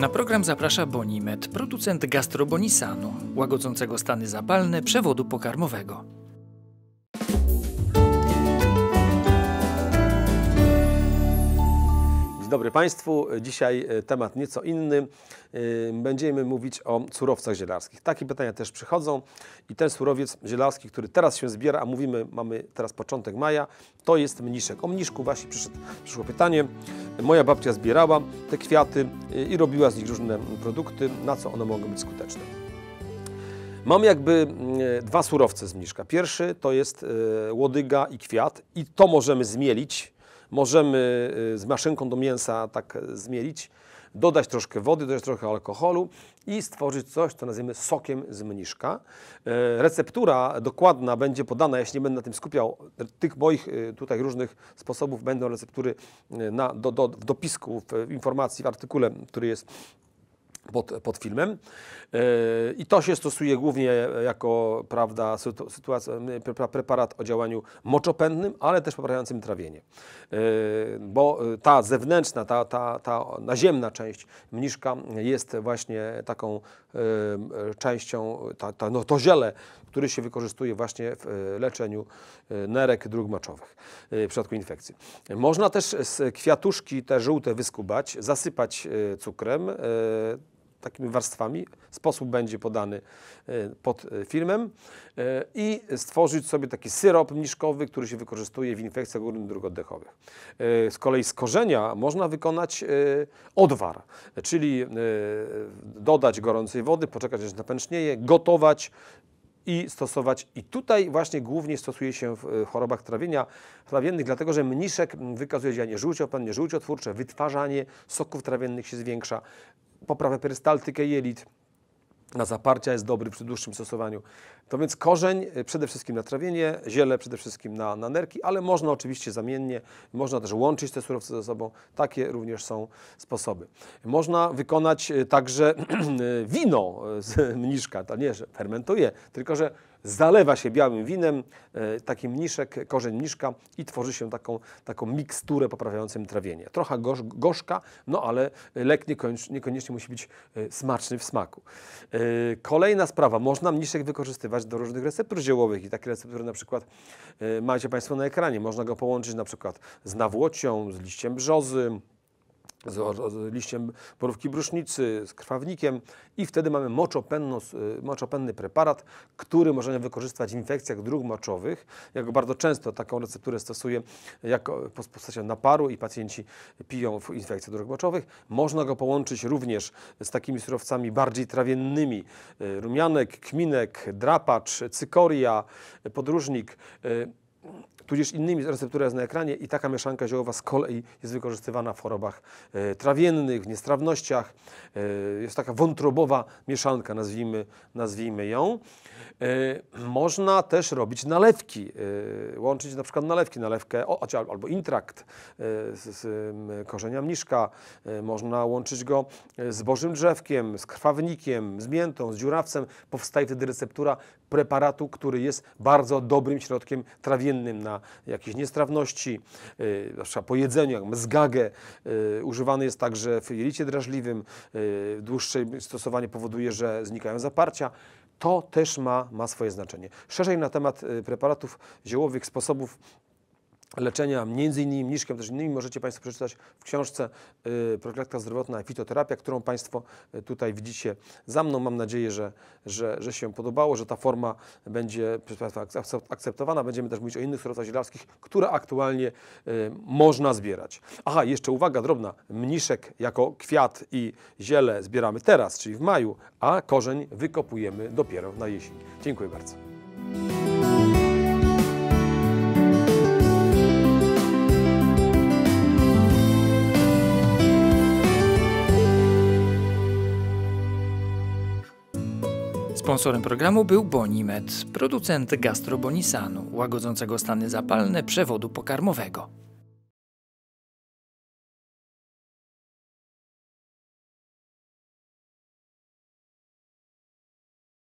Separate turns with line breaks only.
Na program zaprasza Bonimet, producent gastrobonisanu, łagodzącego stany zapalne przewodu pokarmowego. dobry Państwu. Dzisiaj e, temat nieco inny. E, będziemy mówić o surowcach zielarskich. Takie pytania też przychodzą i ten surowiec zielarski, który teraz się zbiera, a mówimy, mamy teraz początek maja, to jest mniszek. O mniszku właśnie przyszedł, przyszło pytanie. Moja babcia zbierała te kwiaty e, i robiła z nich różne produkty, na co one mogą być skuteczne. Mam jakby dwa surowce z mniszka. Pierwszy to jest łodyga i kwiat i to możemy zmielić możemy y, z maszynką do mięsa tak y, zmielić, dodać troszkę wody, dodać trochę alkoholu i stworzyć coś, co nazwiemy sokiem z mniszka. Y, receptura dokładna będzie podana, jeśli się nie będę na tym skupiał tych moich tutaj różnych sposobów, będą receptury na, do, do, w dopisku, w informacji, w artykule, który jest pod, pod filmem. E, I to się stosuje głównie jako prawda, sytuacja, preparat o działaniu moczopędnym, ale też poprawiającym trawienie. E, bo e, ta zewnętrzna, ta, ta, ta naziemna część mniszka jest właśnie taką częścią, ta, ta, no, to ziele, który się wykorzystuje właśnie w leczeniu nerek dróg maczowych w przypadku infekcji. Można też z kwiatuszki te żółte wyskubać, zasypać cukrem takimi warstwami. Sposób będzie podany e, pod e, filmem e, i stworzyć sobie taki syrop mniszkowy, który się wykorzystuje w infekcjach górnych dróg oddechowych. Z kolei z korzenia można wykonać odwar, czyli dodać gorącej wody, poczekać aż napęcznieje, gotować i stosować. I tutaj właśnie głównie stosuje się w y, chorobach trawienia, trawiennych, dlatego że mniszek mm, wykazuje działanie żółciopędne, żółciotwórcze, wytwarzanie soków trawiennych się zwiększa, poprawę perystaltykę jelit, na zaparcia jest dobry przy dłuższym stosowaniu. To więc korzeń y, przede wszystkim na trawienie, ziele przede wszystkim na, na nerki, ale można oczywiście zamiennie, można też łączyć te surowce ze sobą. Takie również są sposoby. Można wykonać y, także y, wino z mniszka, to nie, że fermentuje, tylko że zalewa się białym winem, e, taki mniszek, korzeń mniszka i tworzy się taką, taką miksturę poprawiającą trawienie. Trochę gorz, gorzka, no ale lek niekoniecznie, musi być e, smaczny w smaku. E, kolejna sprawa, można mniszek wykorzystywać do różnych receptur ziołowych i takie receptury na przykład macie Państwo na ekranie. Można go połączyć na przykład z nawłocią, z liściem brzozy,
z
liściem borówki brusznicy, z krwawnikiem i wtedy mamy y, moczopenny preparat, który możemy wykorzystać w infekcjach dróg moczowych. Ja go bardzo często taką recepturę stosuję jako e, postacią naparu i pacjenci piją w infekcjach dróg moczowych. Można go połączyć również z takimi surowcami bardziej trawiennymi. E, rumianek, kminek, drapacz, cykoria, e, podróżnik tudzież innymi receptura jest na ekranie i taka mieszanka ziołowa z kolei jest wykorzystywana w chorobach e, trawiennych, w niestrawnościach. E, jest taka wątrobowa mieszanka, nazwijmy, nazwijmy ją. E, można też robić nalewki, łączyć na przykład nalewki, nalewkę albo intrakt z korzenia mniszka. Można łączyć go z bożym drzewkiem, z krwawnikiem, z miętą, z dziurawcem. Powstaje wtedy receptura preparatu, który jest bardzo dobrym środkiem trawiennym na jakieś niestrawności, y, zwłaszcza po jedzeniu, jak zgagę y, Używany jest także w jelicie drażliwym. Y, dłuższe stosowanie powoduje, że znikają zaparcia to też ma, ma swoje znaczenie. Szerzej na temat preparatów ziołowych, sposobów leczenia, między innymi niszkiem, też innymi możecie Państwo przeczytać w książce y, zdrowotna i fitoterapia, którą Państwo y, tutaj widzicie za mną. Mam nadzieję, że, że, że się podobało, że ta forma będzie przez Państwa akceptowana. Będziemy też mówić o innych surowcach zielarskich, które aktualnie y, można zbierać. Aha, jeszcze uwaga drobna. Mniszek jako kwiat i ziele zbieramy teraz, czyli w maju, a korzeń wykopujemy dopiero na jesień. Dziękuję bardzo. Sponsorem programu był Bonimet, producent gastrobonisanu, łagodzącego stany zapalne przewodu pokarmowego.